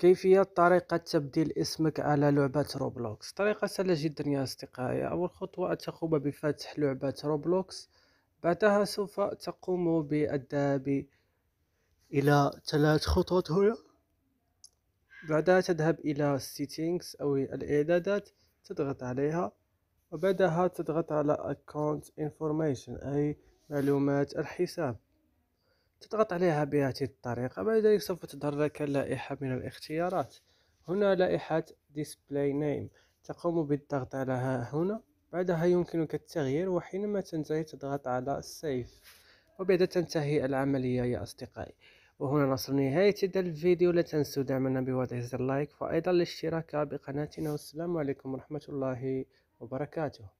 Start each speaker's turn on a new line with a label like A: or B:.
A: كيفية طريقة تبديل اسمك على لعبة روبلوكس طريقة سهلة جدا يا أصدقائي أول خطوة تقوم بفتح لعبة روبلوكس بعدها سوف تقوم بالذهاب إلى ثلاث خطوات هنا بعدها تذهب إلى settings أو الإعدادات تضغط عليها وبعدها تضغط على account information أي معلومات الحساب تضغط عليها بهذه الطريقة بعد ذلك سوف تظهر لك لائحة من الاختيارات هنا لائحة Display Name تقوم بالضغط عليها هنا بعدها يمكنك التغيير وحينما تنتهي تضغط على Save وبعد تنتهي العملية يا أصدقائي وهنا نصل نهاية هذا الفيديو لا تنسوا دعمنا بوضع زر لايك وأيضا الاشتراك بقناتنا والسلام عليكم ورحمة الله وبركاته